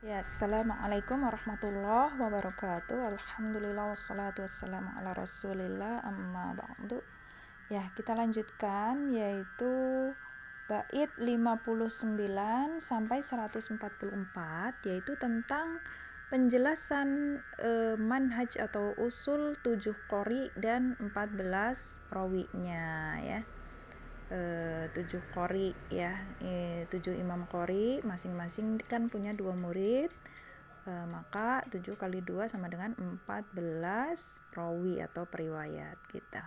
Ya, Assalamualaikum warahmatullahi wabarakatuh Alhamdulillah wassalatu wassalamu ala rasulillah amma ba'du Ya, kita lanjutkan yaitu bait 59 sampai 144 yaitu tentang penjelasan eh, manhaj atau usul 7 kori dan 14 rawinya ya. Eh, tujuh kori ya e, tujuh imam kori masing-masing kan punya dua murid e, maka tujuh kali dua sama dengan empat belas rawi atau periwayat kita gitu.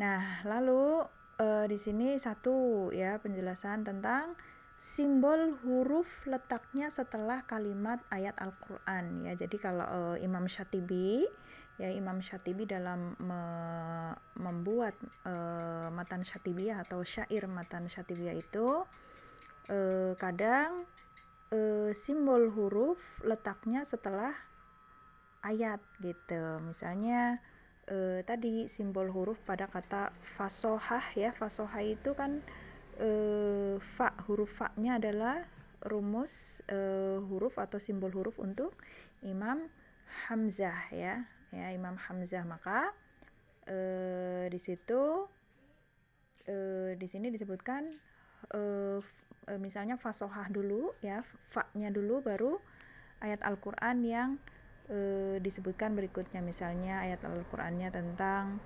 nah lalu e, di sini satu ya penjelasan tentang simbol huruf letaknya setelah kalimat ayat Al-Quran ya jadi kalau e, Imam Syatibi ya Imam Syatibi dalam me membuat e, matan syatibiyah atau syair matan syatibiyah itu e, kadang e, simbol huruf letaknya setelah ayat gitu misalnya e, tadi simbol huruf pada kata fasohah ya fasohah itu kan e, fa huruf fa-nya adalah rumus e, huruf atau simbol huruf untuk Imam Hamzah ya ya Imam Hamzah maka e, di situ e, di sini disebutkan e, e, misalnya fasohah dulu ya faknya dulu baru ayat Al-Qur'an yang e, disebutkan berikutnya misalnya ayat Al-Qur'annya tentang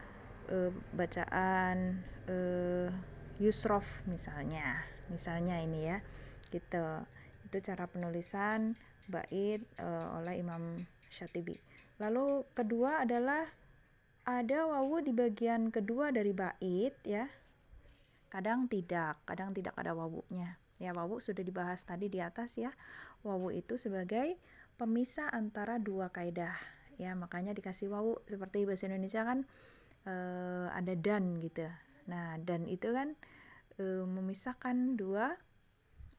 e, bacaan e, yusrof misalnya misalnya ini ya gitu itu cara penulisan bait e, oleh Imam Syatibi Lalu kedua adalah ada wawu di bagian kedua dari bait ya. Kadang tidak, kadang tidak ada wawunya. Ya, wawu sudah dibahas tadi di atas ya. Wawu itu sebagai pemisah antara dua kaidah. Ya, makanya dikasih wawu seperti bahasa Indonesia kan e, ada dan gitu. Nah, dan itu kan e, memisahkan dua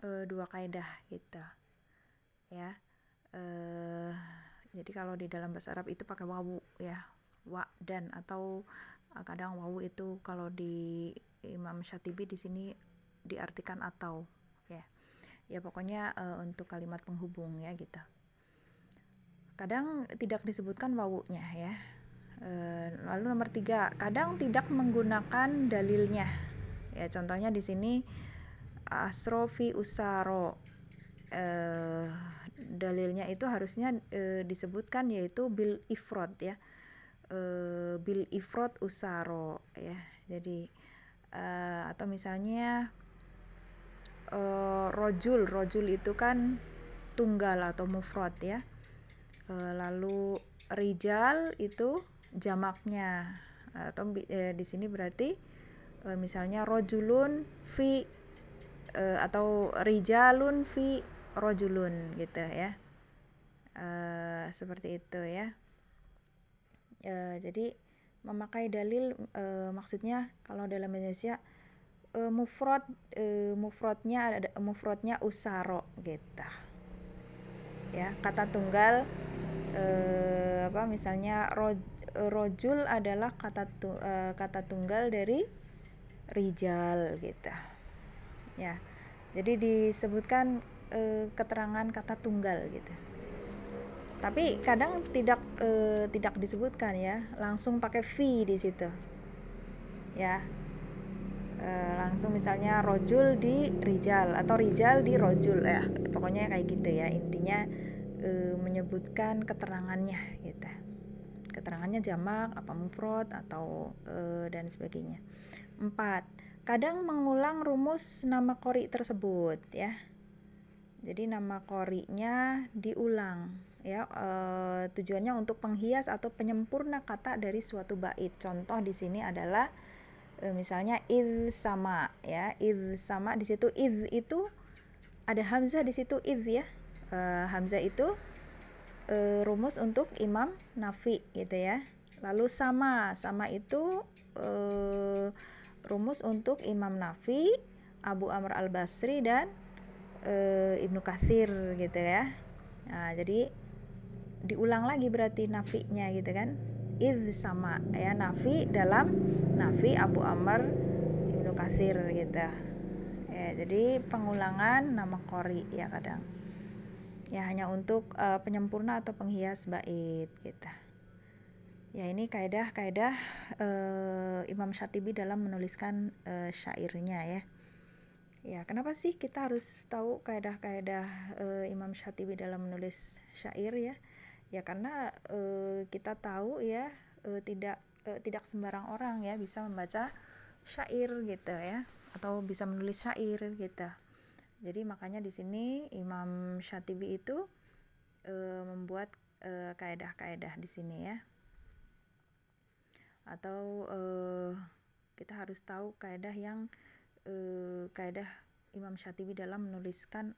e, dua kaidah gitu. Ya. Eh jadi kalau di dalam bahasa Arab itu pakai wawu ya, wa dan atau eh, kadang wawu itu kalau di Imam Syatibi di sini diartikan atau ya. Ya pokoknya e, untuk kalimat penghubung ya gitu. Kadang tidak disebutkan wawunya ya. E, lalu nomor tiga, kadang tidak menggunakan dalilnya. Ya contohnya di sini asrofi usaro. eh dalilnya itu harusnya e, disebutkan yaitu bil ifrod ya e, bil ifrod usaro ya jadi e, atau misalnya e, rojul rojul itu kan tunggal atau mufrod ya e, lalu rijal itu jamaknya atau e, di sini berarti e, misalnya rojulun fi atau rijalun fi rojulun gitu ya uh, seperti itu ya uh, jadi memakai dalil uh, maksudnya kalau dalam Indonesia uh, mufrod uh, mufradnya ada mufrodnya usaro gitu ya kata tunggal uh, apa misalnya roj, rojul adalah kata tu, uh, kata tunggal dari rijal gitu ya jadi disebutkan e, keterangan kata tunggal gitu tapi kadang tidak e, tidak disebutkan ya langsung pakai v di situ ya e, langsung misalnya rojul di rijal atau rijal di rojul ya pokoknya kayak gitu ya intinya e, menyebutkan keterangannya gitu keterangannya jamak apa mufrad atau e, dan sebagainya empat kadang mengulang rumus nama kori tersebut ya jadi nama korinya diulang ya e, tujuannya untuk penghias atau penyempurna kata dari suatu bait. Contoh di sini adalah e, misalnya id sama ya. Id sama di situ id itu ada hamzah di situ id ya. E, hamzah itu e, rumus untuk imam nafi gitu ya. Lalu sama, sama itu e, rumus untuk imam nafi, Abu Amr Al-Basri dan e, Ibnu Kasir gitu ya. Nah, jadi diulang lagi berarti nafinya gitu kan. Id sama ya nafi dalam nafi Abu Amr Ibnu Kasir gitu. Ya, jadi pengulangan nama kori ya kadang. Ya hanya untuk e, penyempurna atau penghias bait gitu. Ya ini kaidah-kaidah e, eh, Imam Syatibi dalam menuliskan e, syairnya ya. Ya, kenapa sih kita harus tahu kaidah-kaidah e, eh, Imam Syatibi dalam menulis syair ya? Ya karena e, kita tahu ya e, tidak e, tidak sembarang orang ya bisa membaca syair gitu ya atau bisa menulis syair gitu. Jadi makanya di sini Imam Syatibi itu e, membuat e, kaidah kaedah di sini ya. Atau e, kita harus tahu kaidah yang eh, kaidah Imam Syatibi dalam menuliskan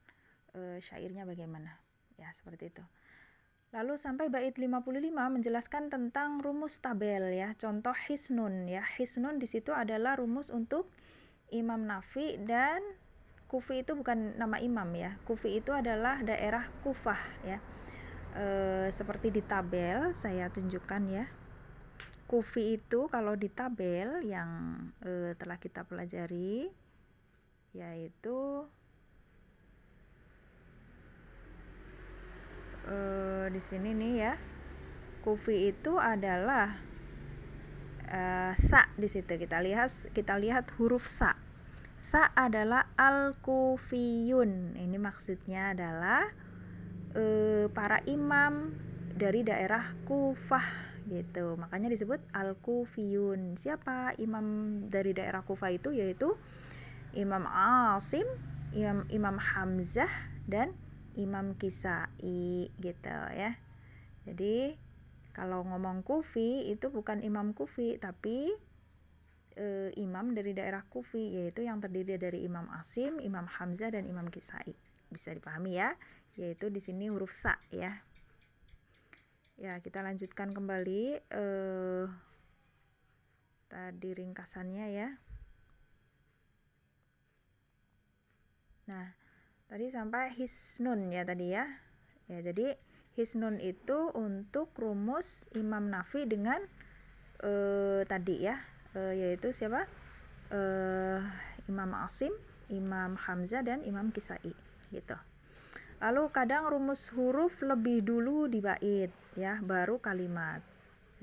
eh, syairnya bagaimana. Ya, seperti itu. Lalu sampai bait 55 menjelaskan tentang rumus tabel ya. Contoh hisnun ya. Hisnun di situ adalah rumus untuk Imam Nafi dan Kufi itu bukan nama imam ya. Kufi itu adalah daerah Kufah ya. E, seperti di tabel saya tunjukkan ya. Kufi itu kalau di tabel yang e, telah kita pelajari yaitu e, di sini nih ya. Kufi itu adalah e, sa di situ kita lihat kita lihat huruf sa. Sa adalah al-kufiyun. Ini maksudnya adalah e, para imam dari daerah Kufah gitu makanya disebut al kufiyun siapa imam dari daerah kufa itu yaitu imam asim imam imam hamzah dan imam kisai gitu ya jadi kalau ngomong kufi itu bukan imam kufi tapi e, imam dari daerah kufi yaitu yang terdiri dari imam asim imam hamzah dan imam kisai bisa dipahami ya yaitu di sini huruf sa ya Ya, kita lanjutkan kembali eh, tadi ringkasannya ya. Nah, tadi sampai hisnun ya tadi ya. Ya, jadi hisnun itu untuk rumus imam nafi dengan eh, tadi ya, eh, yaitu siapa? Eh, imam Asim, Imam Hamzah dan Imam Kisai gitu. Lalu kadang rumus huruf lebih dulu di bait ya baru kalimat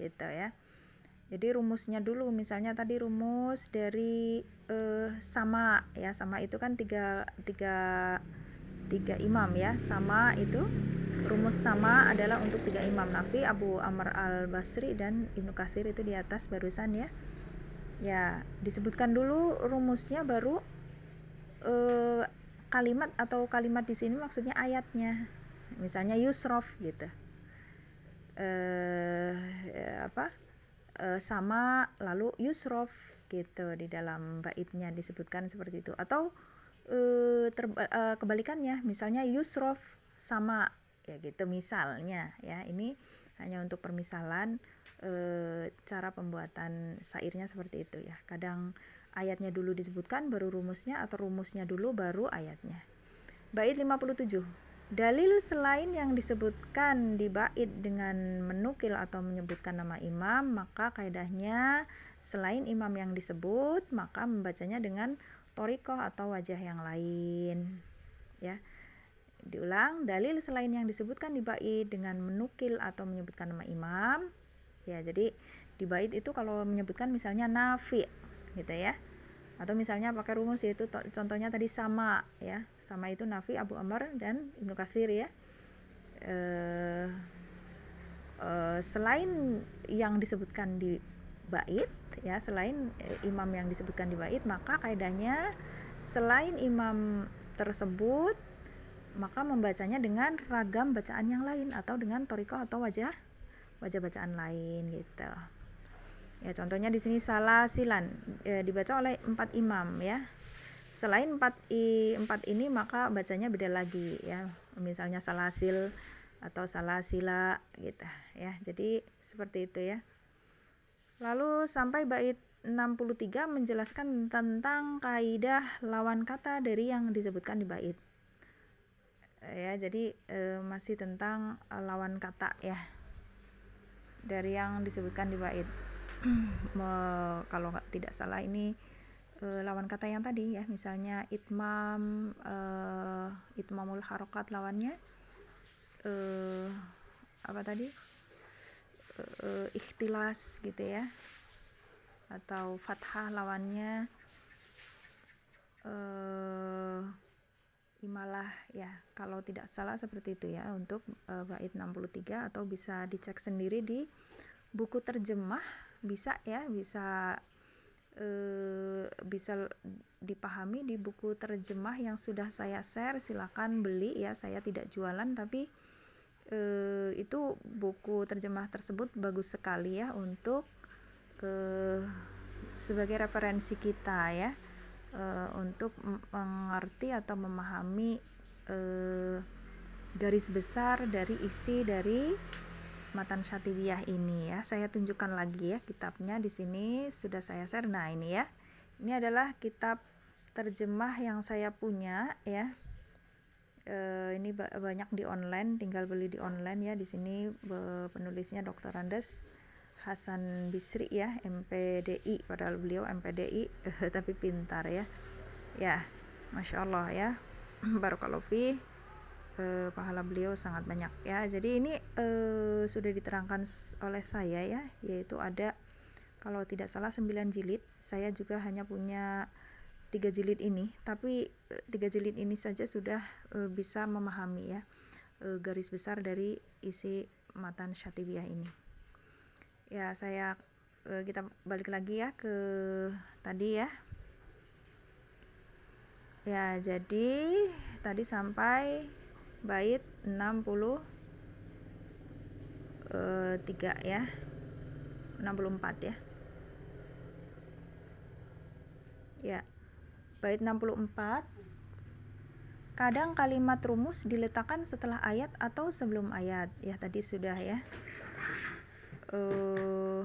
gitu ya jadi rumusnya dulu misalnya tadi rumus dari eh, sama ya sama itu kan tiga tiga tiga imam ya sama itu rumus sama adalah untuk tiga imam Nafi, Abu Amr al Basri dan Ibnu kasir itu di atas barusan ya. Ya, disebutkan dulu rumusnya baru eh, kalimat atau kalimat di sini maksudnya ayatnya. Misalnya yusrof gitu. Eh, eh, apa eh, sama lalu yusrof gitu di dalam baitnya disebutkan seperti itu atau eh, ter, eh, kebalikannya misalnya yusrof sama ya gitu misalnya ya ini hanya untuk permisalan e, cara pembuatan sairnya seperti itu ya kadang ayatnya dulu disebutkan baru rumusnya atau rumusnya dulu baru ayatnya bait 57 Dalil selain yang disebutkan di bait dengan menukil atau menyebutkan nama imam, maka kaidahnya selain imam yang disebut, maka membacanya dengan torikoh atau wajah yang lain. Ya. Diulang, dalil selain yang disebutkan di bait dengan menukil atau menyebutkan nama imam. Ya, jadi di bait itu kalau menyebutkan misalnya nafi gitu ya atau misalnya pakai rumus yaitu contohnya tadi sama ya sama itu Nafi Abu Amr dan Ibnu Kasir ya e, e, selain yang disebutkan di bait ya selain eh, imam yang disebutkan di bait maka kaidahnya selain imam tersebut maka membacanya dengan ragam bacaan yang lain atau dengan toriko atau wajah wajah bacaan lain gitu Ya, contohnya di sini salah silan e, dibaca oleh empat imam ya. Selain empat i empat ini maka bacanya beda lagi ya. Misalnya sil atau salah sila gitu ya. Jadi seperti itu ya. Lalu sampai bait 63 menjelaskan tentang kaidah lawan kata dari yang disebutkan di bait. E, ya, jadi e, masih tentang e, lawan kata ya. Dari yang disebutkan di bait. Hmm. me, kalau nggak tidak salah ini e, lawan kata yang tadi ya misalnya itmam e, itmamul harokat lawannya e, apa tadi e, ikhtilas gitu ya atau fathah lawannya e, imalah ya kalau tidak salah seperti itu ya untuk e, bait 63 atau bisa dicek sendiri di buku terjemah bisa ya bisa e, bisa dipahami di buku terjemah yang sudah saya share silakan beli ya saya tidak jualan tapi e, itu buku terjemah tersebut bagus sekali ya untuk e, sebagai referensi kita ya e, untuk mengerti atau memahami e, garis besar dari isi dari kenikmatan syatiwiyah ini ya. Saya tunjukkan lagi ya kitabnya di sini sudah saya share. Nah, ini ya. Ini adalah kitab terjemah yang saya punya ya. E, ini banyak di online, tinggal beli di online ya. Di sini penulisnya Dr. Andes Hasan Bisri ya, MPDI padahal beliau MPDI tapi pintar ya. Ya, Masya Allah ya. Barokallahu eh, pahala beliau sangat banyak ya. Jadi ini eh, sudah diterangkan oleh saya ya, yaitu ada kalau tidak salah 9 jilid. Saya juga hanya punya tiga jilid ini, tapi eh, tiga jilid ini saja sudah eh, bisa memahami ya eh, garis besar dari isi matan Syatibiah ini. Ya, saya eh, kita balik lagi ya ke tadi ya. Ya, jadi tadi sampai bait 60 3 eh, ya 64 ya ya bait 64 kadang kalimat rumus diletakkan setelah ayat atau sebelum ayat ya tadi sudah ya uh,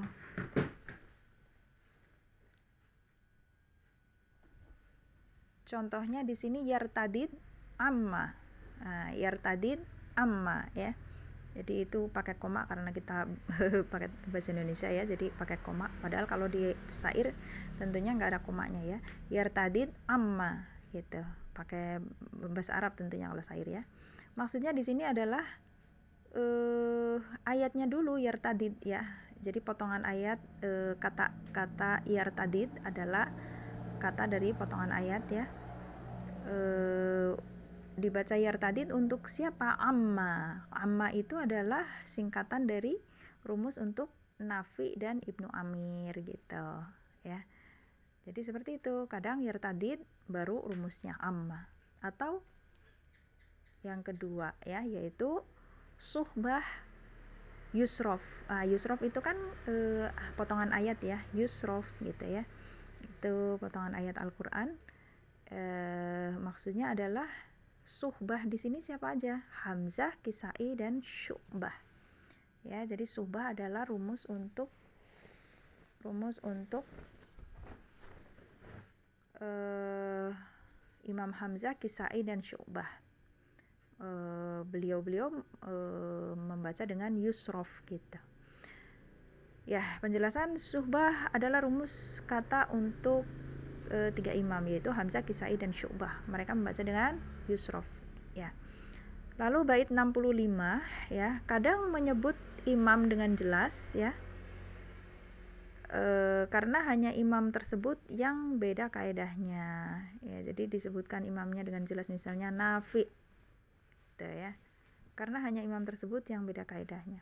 contohnya di sini yartadid amma nah, amma ya jadi itu pakai koma karena kita pakai bahasa Indonesia ya jadi pakai koma padahal kalau di sair, tentunya nggak ada komanya ya yartadid amma gitu pakai bahasa Arab tentunya kalau sair ya maksudnya di sini adalah eh, ayatnya dulu yartadid ya jadi potongan ayat eh, kata kata yartadid adalah kata dari potongan ayat ya eh, dibaca yartadid untuk siapa? Amma. Amma itu adalah singkatan dari rumus untuk Nafi dan Ibnu Amir gitu ya. Jadi seperti itu. Kadang yartadid baru rumusnya amma atau yang kedua ya yaitu suhbah yusrof. Uh, yusrof itu kan uh, potongan ayat ya, yusrof gitu ya. Itu potongan ayat Al-Qur'an. Eh, maksudnya adalah suhbah di sini siapa aja? Hamzah, Kisai, dan Syubah. Ya, jadi suhbah adalah rumus untuk rumus untuk uh, Imam Hamzah, Kisai, dan Syubah. Eh, beliau-beliau uh, membaca dengan yusrof kita. Gitu. Ya, penjelasan suhbah adalah rumus kata untuk tiga imam yaitu Hamzah, Kisai dan Syu'bah. Mereka membaca dengan Yusrof ya. Lalu bait 65 ya, kadang menyebut imam dengan jelas ya. E, karena hanya imam tersebut yang beda kaedahnya ya. Jadi disebutkan imamnya dengan jelas misalnya Nafi. Gitu ya. Karena hanya imam tersebut yang beda kaedahnya.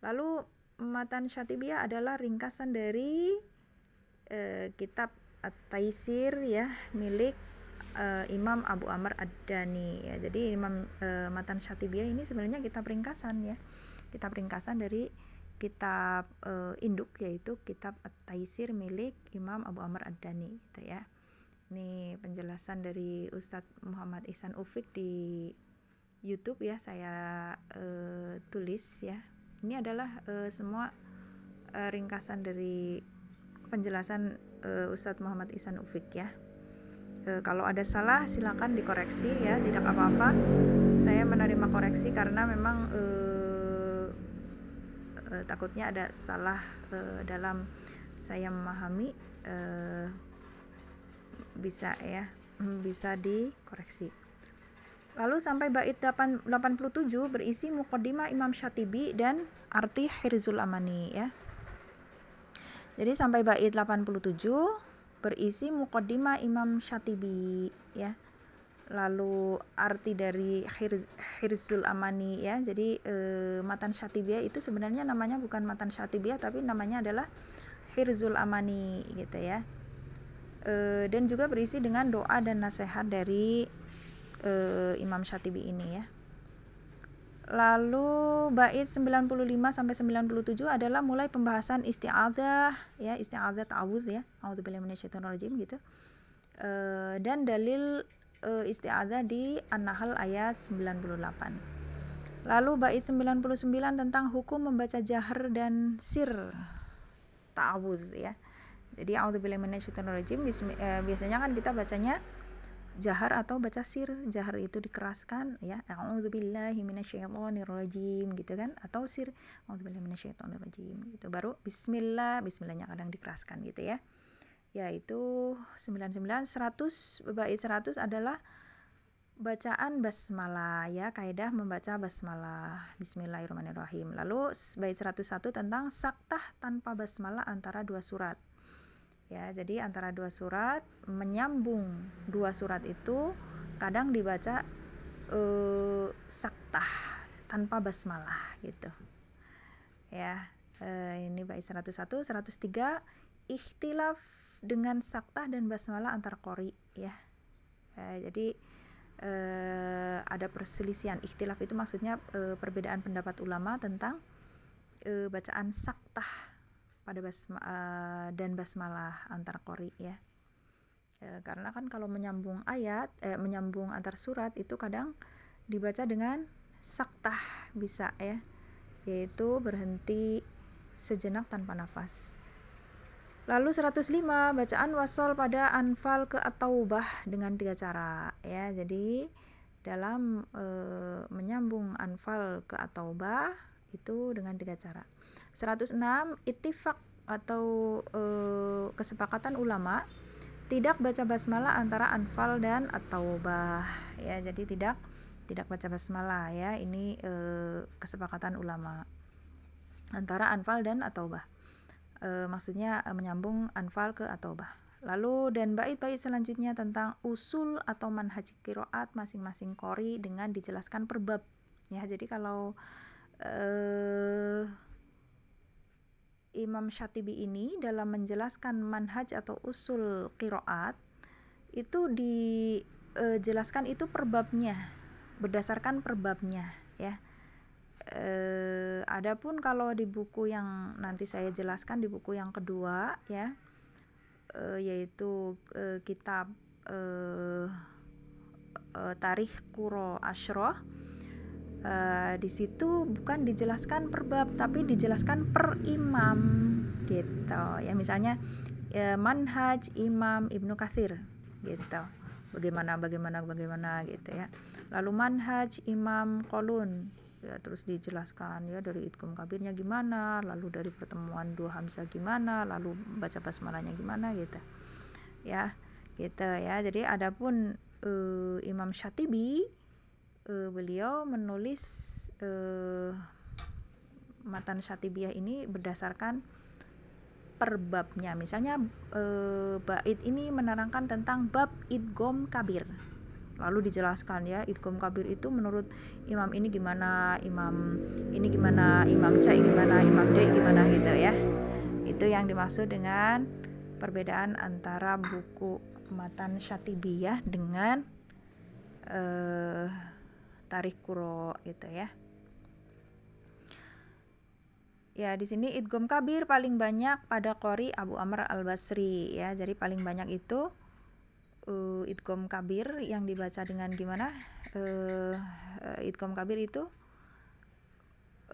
Lalu matan Syatibiyah adalah ringkasan dari e, kitab At-Taisir ya milik uh, Imam Abu Amr Ad-Dani ya. Jadi Imam uh, Matan Syatibiyah ini sebenarnya kitab ringkasan ya. Kitab ringkasan dari kitab uh, induk yaitu kitab At-Taisir milik Imam Abu Amr Ad-Dani gitu ya. Ini penjelasan dari Ustadz Muhammad Ihsan Ufik di YouTube ya saya uh, tulis ya. Ini adalah uh, semua uh, ringkasan dari penjelasan uh, Ustadz Muhammad Ihsan Ufik ya. E, kalau ada salah silakan dikoreksi ya, tidak apa-apa. Saya menerima koreksi karena memang e, e, takutnya ada salah e, dalam saya memahami e, bisa ya, bisa dikoreksi. Lalu sampai bait 87 berisi Mukodima Imam Syatibi dan arti Hirzul Amani ya. Jadi sampai bait 87 berisi mukodima Imam Syatibi ya lalu arti dari Hirzul Amani ya jadi e, matan Syatibia itu sebenarnya namanya bukan matan Syatibia tapi namanya adalah Hirzul Amani gitu ya e, dan juga berisi dengan doa dan nasihat dari e, Imam Syatibi ini ya Lalu bait 95 sampai 97 adalah mulai pembahasan isti'adzah ya, isti'adzah ta'awudz ya. minasyaitonir rajim gitu. E, dan dalil e, isti'adzah di An-Nahl ayat 98. Lalu bait 99 tentang hukum membaca jahr dan sir ta'awudz ya. Jadi a'udzubillahi minasyaitonirrajim eh, biasanya kan kita bacanya jahar atau baca sir jahar itu dikeraskan ya a'udzubillahi minasyaitonirrajim gitu kan atau sir a'udzubillahi minasyaitonirrajim gitu baru bismillah bismillahnya kadang dikeraskan gitu ya yaitu 99 100 bait 100 adalah bacaan basmalah ya kaidah membaca basmalah bismillahirrahmanirrahim lalu bait 101 tentang saktah tanpa basmalah antara dua surat Ya, jadi antara dua surat menyambung dua surat itu kadang dibaca eh, saktah tanpa basmalah gitu. Ya, eh, ini bait 101, 103 ikhtilaf dengan saktah dan basmalah antar kori ya. Eh, jadi eh, ada perselisihan ikhtilaf itu maksudnya eh, perbedaan pendapat ulama tentang eh, bacaan saktah pada basma, uh, dan basmalah antar kori ya. E, karena kan kalau menyambung ayat, eh, menyambung antar surat itu kadang dibaca dengan saktah bisa ya, yaitu berhenti sejenak tanpa nafas. Lalu 105 bacaan wasol pada anfal ke ataubah dengan tiga cara ya. Jadi dalam e, menyambung anfal ke ataubah itu dengan tiga cara. 106 ittifaq atau e, kesepakatan ulama tidak baca basmalah antara anfal dan at-taubah ya jadi tidak tidak baca basmalah ya ini e, kesepakatan ulama antara anfal dan at-taubah e, maksudnya e, menyambung anfal ke at-taubah lalu dan bait-bait selanjutnya tentang usul atau manhaj kiroat masing-masing kori dengan dijelaskan perbab ya jadi kalau Imam Syatibi ini dalam menjelaskan manhaj atau usul kiroat itu dijelaskan e, itu perbabnya berdasarkan perbabnya ya. E, adapun kalau di buku yang nanti saya jelaskan di buku yang kedua ya e, yaitu e, kitab e, e, Tarikh Kuro Ashroh uh, di situ bukan dijelaskan per bab tapi dijelaskan per imam gitu ya misalnya uh, manhaj imam ibnu kathir gitu bagaimana bagaimana bagaimana gitu ya lalu manhaj imam kolun ya terus dijelaskan ya dari itkom kabirnya gimana lalu dari pertemuan dua hamzah gimana lalu baca basmalahnya gimana gitu ya gitu ya jadi adapun uh, Imam Syatibi uh, beliau menulis uh, matan Syatibiah ini berdasarkan perbabnya. Misalnya e, eh, bait ini menerangkan tentang bab idgom kabir. Lalu dijelaskan ya idgom kabir itu menurut imam ini gimana, imam ini gimana, imam C gimana, imam D gimana gitu ya. Itu yang dimaksud dengan perbedaan antara buku matan Syatibiyah dengan eh kuro gitu ya. Ya, di sini idgham kabir paling banyak pada kori Abu Amr Al-Basri ya. Jadi paling banyak itu uh, kabir yang dibaca dengan gimana? Uh, kabir itu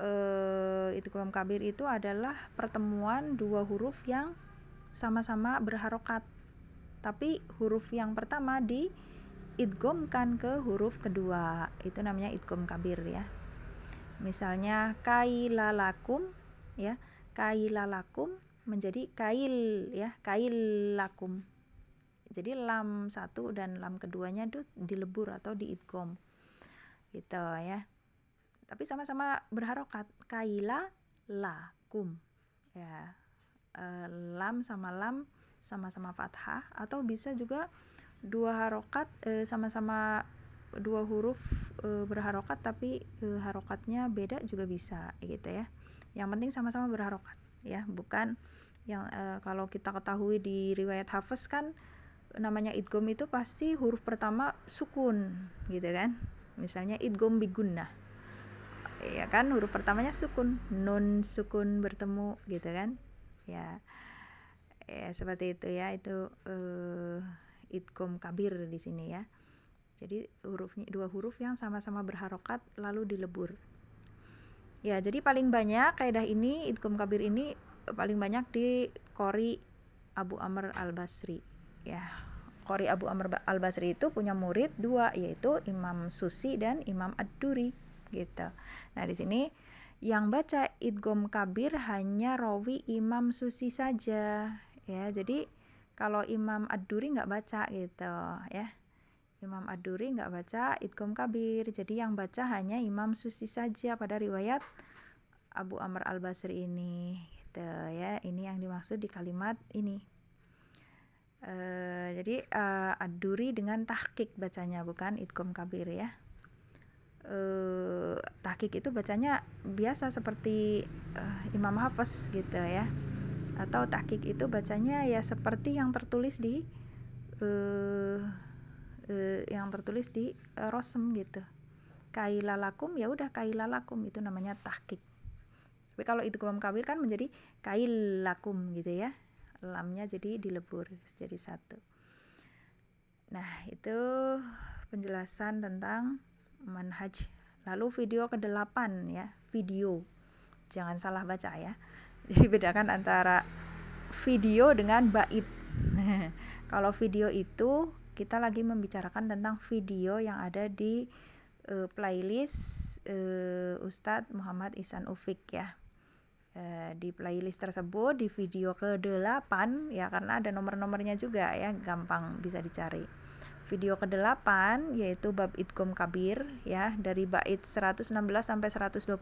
uh, kabir itu adalah pertemuan dua huruf yang sama-sama berharokat. Tapi huruf yang pertama di idgomkan ke huruf kedua itu namanya idgom kabir ya misalnya kailalakum ya kailalakum menjadi kail ya kailakum jadi lam satu dan lam keduanya itu dilebur atau diidgom gitu ya tapi sama-sama berharokat kaila la kum ya eh, lam sama lam sama-sama fathah atau bisa juga dua harokat eh, sama-sama e, dua huruf e, berharokat tapi e, harokatnya beda juga bisa gitu ya yang penting sama-sama berharokat ya bukan yang e, kalau kita ketahui di riwayat hafiz kan namanya idgom itu pasti huruf pertama sukun gitu kan misalnya idgom biguna ya kan huruf pertamanya sukun nun sukun bertemu gitu kan ya ya seperti itu ya itu e, itkom kabir di sini ya. Jadi hurufnya dua huruf yang sama-sama berharokat lalu dilebur. Ya, jadi paling banyak kaidah ini idgham kabir ini paling banyak di kori Abu Amr Al-Basri. Ya. kori Abu Amr Al-Basri itu punya murid dua yaitu Imam Susi dan Imam Ad-Duri gitu. Nah, di sini yang baca idgom kabir hanya rawi Imam Susi saja. Ya, jadi kalau Imam Ad-Duri nggak baca gitu ya Imam Ad-Duri nggak baca Idkom Kabir jadi yang baca hanya Imam Susi saja pada riwayat Abu Amr Al-Basri ini gitu ya ini yang dimaksud di kalimat ini e, jadi e, Ad-Duri dengan tahkik bacanya bukan Idkom Kabir ya e, eh, tahkik itu bacanya biasa seperti e, Imam Hafiz gitu ya atau takik itu bacanya ya seperti yang tertulis di uh, uh, yang tertulis di uh, rosem gitu kailalakum ya udah kailalakum itu namanya takik tapi kalau itu kum kawir kan menjadi kailakum gitu ya lamnya jadi dilebur jadi satu nah itu penjelasan tentang manhaj lalu video ke-8 ya video jangan salah baca ya jadi bedakan antara video dengan bait. Kalau video itu kita lagi membicarakan tentang video yang ada di uh, playlist uh, Ustadz Muhammad Isan Ufik ya. Uh, di playlist tersebut di video ke-8 ya karena ada nomor-nomornya juga ya, gampang bisa dicari. Video ke-8 yaitu bab Idkom Kabir ya dari bait 116 sampai 122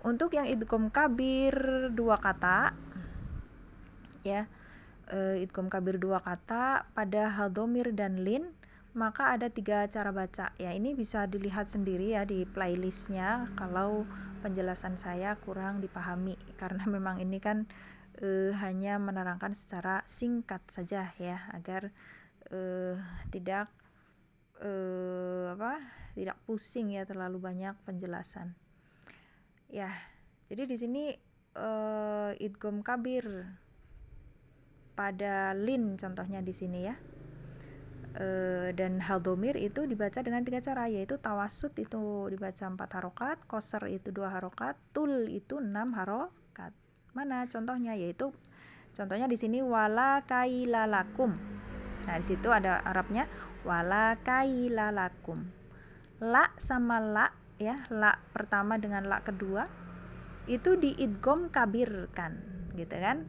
untuk yang idgham kabir dua kata ya e, eh, idgham kabir dua kata pada Haldomir dan lin maka ada tiga cara baca ya ini bisa dilihat sendiri ya di playlistnya kalau penjelasan saya kurang dipahami karena memang ini kan e, hanya menerangkan secara singkat saja ya agar e, tidak e, apa tidak pusing ya terlalu banyak penjelasan ya jadi di sini uh, eh, idgom kabir pada lin contohnya di sini ya e, dan haldomir itu dibaca dengan tiga cara yaitu tawasut itu dibaca empat harokat koser itu dua harokat tul itu enam harokat mana contohnya yaitu contohnya di sini wala kailalakum nah di situ ada arabnya wala kailalakum la sama la ya la pertama dengan la kedua itu diidgom kan, gitu kan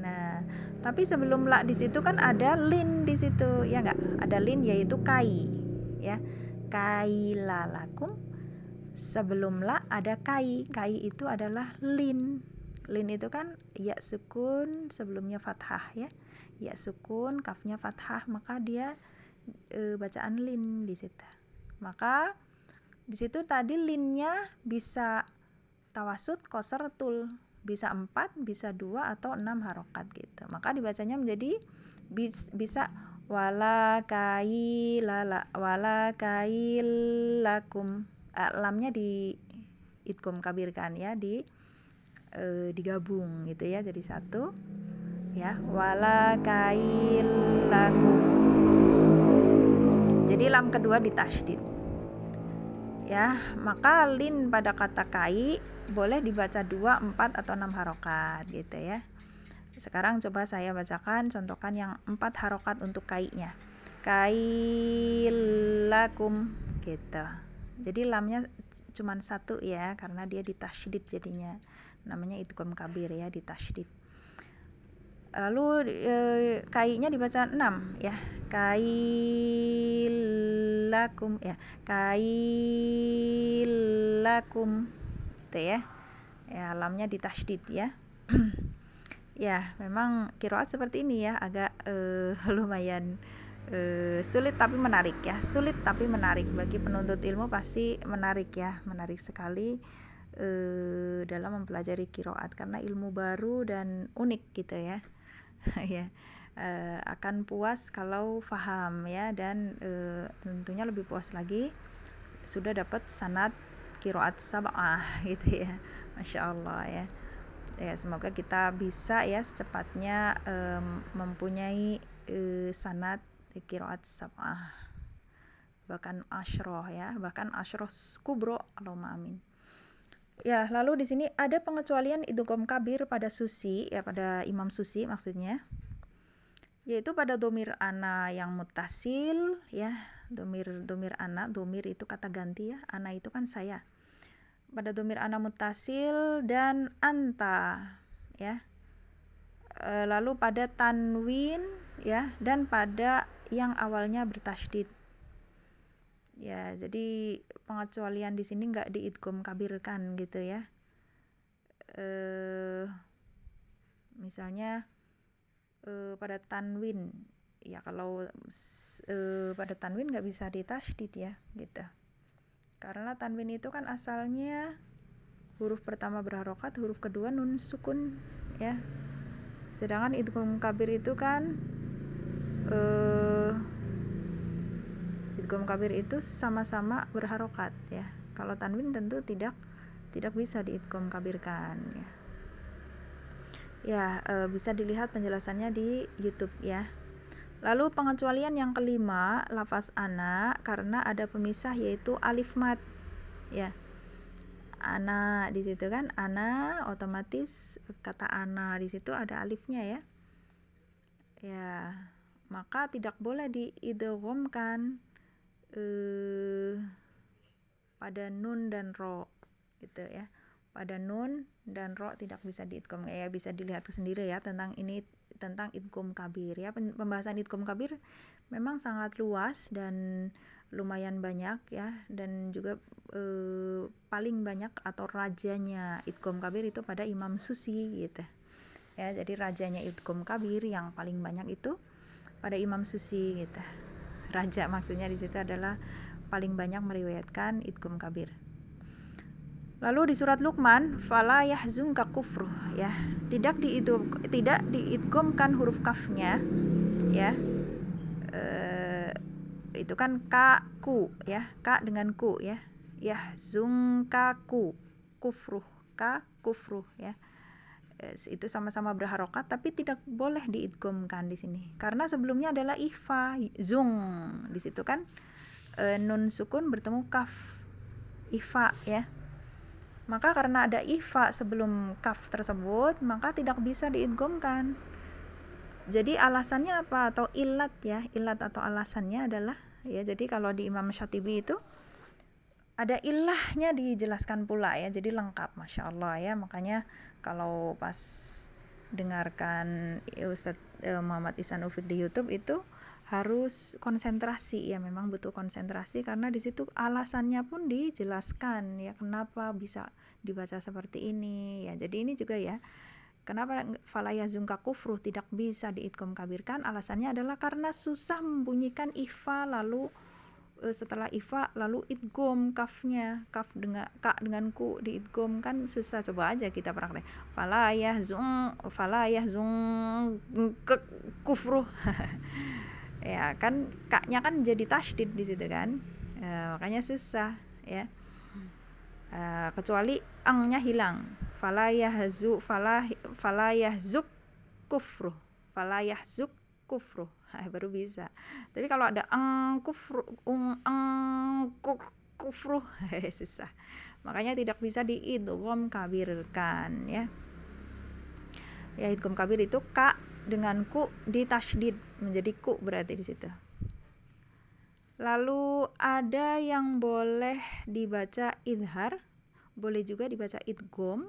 nah tapi sebelum la di situ kan ada lin di situ ya enggak ada lin yaitu kai ya Kaila lakum sebelum la ada kai kai itu adalah lin lin itu kan ya sukun sebelumnya fathah ya ya sukun kafnya fathah maka dia e, bacaan lin di situ maka di situ tadi linnya bisa tawasud, koser, tul. Bisa empat, bisa dua atau enam harokat gitu. Maka dibacanya menjadi bisa wala kai lala wala kai lakum. Eh, lamnya di itkum kabirkan ya di e, digabung gitu ya jadi satu ya wala lakum. jadi lam kedua ditasydid ya maka lin pada kata kai boleh dibaca dua empat atau enam harokat gitu ya sekarang coba saya bacakan contohkan yang empat harokat untuk kainya kailakum gitu jadi lamnya cuma satu ya karena dia ditashdid jadinya namanya itu kabir ya ditashdid lalu e, eh, kainya dibaca 6 ya kailakum ya kailakum itu ya ya lamnya ditasydid ya ya memang kiroat seperti ini ya agak e, lumayan e, sulit tapi menarik ya sulit tapi menarik bagi penuntut ilmu pasti menarik ya menarik sekali e, dalam mempelajari kiroat karena ilmu baru dan unik gitu ya ya e, akan puas kalau faham ya dan e, tentunya lebih puas lagi sudah dapat sanat kiroat sabah gitu ya masya allah ya ya semoga kita bisa ya secepatnya e, mempunyai e, sanat kiroat sabah bahkan ashroh ya bahkan ashroh kubro Allahumma amin Ya, lalu di sini ada pengecualian idgham kabir pada susi, ya pada imam susi maksudnya. Yaitu pada domir ana yang mutasil, ya. Domir domir ana, domir itu kata ganti ya. Ana itu kan saya. Pada domir ana mutasil dan anta, ya. E, lalu pada tanwin, ya, dan pada yang awalnya bertasydid ya jadi pengecualian di sini nggak diidgom kabirkan gitu ya eh, misalnya e, pada tanwin ya kalau e, pada tanwin nggak bisa ditasdid ya gitu karena tanwin itu kan asalnya huruf pertama berharokat huruf kedua nun sukun ya sedangkan idgham kabir itu kan eh, idgham kabir itu sama-sama berharokat ya kalau tanwin tentu tidak tidak bisa diidgham kabirkan ya ya e, bisa dilihat penjelasannya di YouTube ya lalu pengecualian yang kelima lafaz ana karena ada pemisah yaitu alif mat ya ana di situ kan ana otomatis kata ana di situ ada alifnya ya ya maka tidak boleh diidomkan eh, pada nun dan ro gitu ya pada nun dan ro tidak bisa diitkom ya bisa dilihat sendiri ya tentang ini tentang itkom kabir ya pembahasan itkom kabir memang sangat luas dan lumayan banyak ya dan juga e, paling banyak atau rajanya itkom kabir itu pada Imam Susi gitu ya jadi rajanya itkom kabir yang paling banyak itu pada Imam Susi gitu raja maksudnya di situ adalah paling banyak meriwayatkan itkum kabir. Lalu di surat Luqman, fala yahzunka kufruh ya. Tidak di itu tidak diidgumkan huruf kafnya ya. Eh itu kan ka ku ya, ka dengan ku ya. Yahzunka ku kufruh ka kufruh ya itu sama-sama berharokat tapi tidak boleh diidgomkan di sini karena sebelumnya adalah ifa zung di situ kan e, nun sukun bertemu kaf ifa ya maka karena ada ifa sebelum kaf tersebut maka tidak bisa diidgomkan jadi alasannya apa atau ilat ya ilat atau alasannya adalah ya jadi kalau di Imam Syatibi itu ada ilahnya dijelaskan pula ya jadi lengkap masya Allah ya makanya kalau pas dengarkan Ustaz eh, Muhammad Isan Ufid di YouTube itu harus konsentrasi ya memang butuh konsentrasi karena di situ alasannya pun dijelaskan ya kenapa bisa dibaca seperti ini ya jadi ini juga ya kenapa falaya zungka kufru tidak bisa diitkom kabirkan alasannya adalah karena susah membunyikan ifa lalu Eh, setelah ifa lalu idgom kafnya kaf dengan kak dengan ku di idgom kan susah coba aja kita praktek falayah zung falayah zung ke kufru ya kan kaknya kan jadi tasdid di situ kan e, makanya susah ya e, kecuali angnya hilang falayah zu falah falayah zuk kufru falayah zuk kufruh baru bisa tapi kalau ada eng kufru ung eng kuk, kufru susah makanya tidak bisa diidgham kabirkan ya ya idgham kabir itu ka dengan ku di tasdid menjadi ku berarti di situ lalu ada yang boleh dibaca idhar boleh juga dibaca idgom,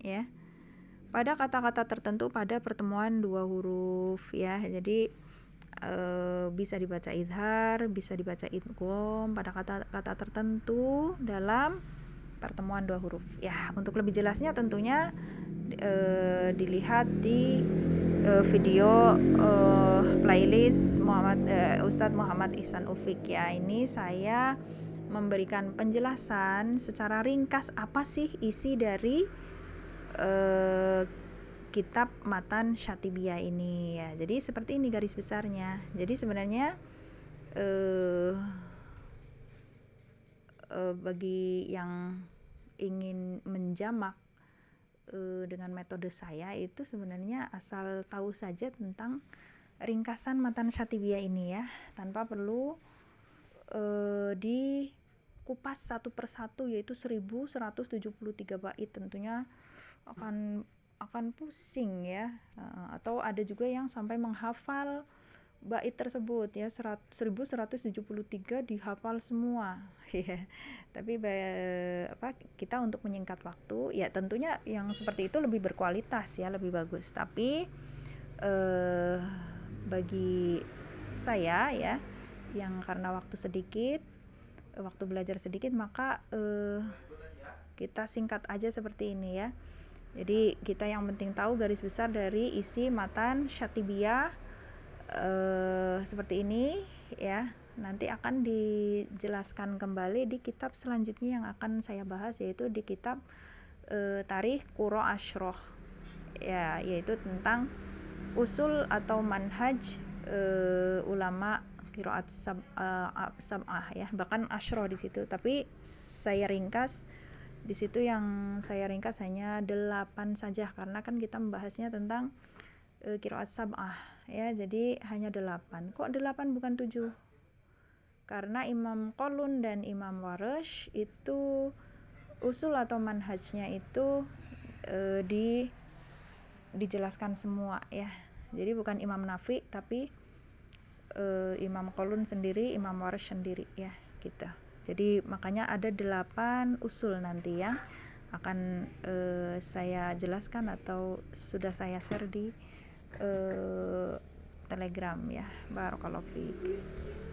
ya pada kata-kata tertentu pada pertemuan dua huruf ya jadi Eh, bisa dibaca idhar, bisa dibaca idgom pada kata-kata tertentu dalam pertemuan dua huruf. Ya, untuk lebih jelasnya tentunya e, dilihat di e, video e, playlist Muhammad e, Ustadz Muhammad Ihsan Ufik ya. Ini saya memberikan penjelasan secara ringkas apa sih isi dari e, kitab Matan Syatibiyah ini ya. Jadi seperti ini garis besarnya. Jadi sebenarnya eh, eh, bagi yang ingin menjamak eh, dengan metode saya itu sebenarnya asal tahu saja tentang ringkasan Matan Syatibiyah ini ya, tanpa perlu eh, di kupas satu persatu yaitu 1173 bait tentunya akan akan pusing ya atau ada juga yang sampai menghafal bait tersebut ya 1173 dihafal semua ya tapi apa kita untuk menyingkat waktu ya tentunya yang seperti itu lebih berkualitas ya lebih bagus tapi eh, bagi saya ya yang karena waktu sedikit waktu belajar sedikit maka eh, kita singkat aja seperti ini ya jadi kita yang penting tahu garis besar dari isi matan syatibiyah eh, seperti ini ya. Nanti akan dijelaskan kembali di kitab selanjutnya yang akan saya bahas yaitu di kitab eh, Tarikh Kuro Ashroh ya yaitu tentang usul atau manhaj eh, ulama kiroat eh, sab'ah ya bahkan ashroh di situ tapi saya ringkas di situ yang saya ringkas hanya 8 saja karena kan kita membahasnya tentang e, eh, kiroat sab'ah ya. Jadi hanya 8. Kok 8 bukan 7? Karena Imam Kolun dan Imam warsh itu usul atau manhajnya itu e, di dijelaskan semua ya. Jadi bukan Imam Nafi tapi e, Imam Kolun sendiri, Imam warsh sendiri ya gitu. Jadi makanya ada delapan usul nanti yang akan e, saya jelaskan atau sudah saya share di e, Telegram ya. Barokalofik.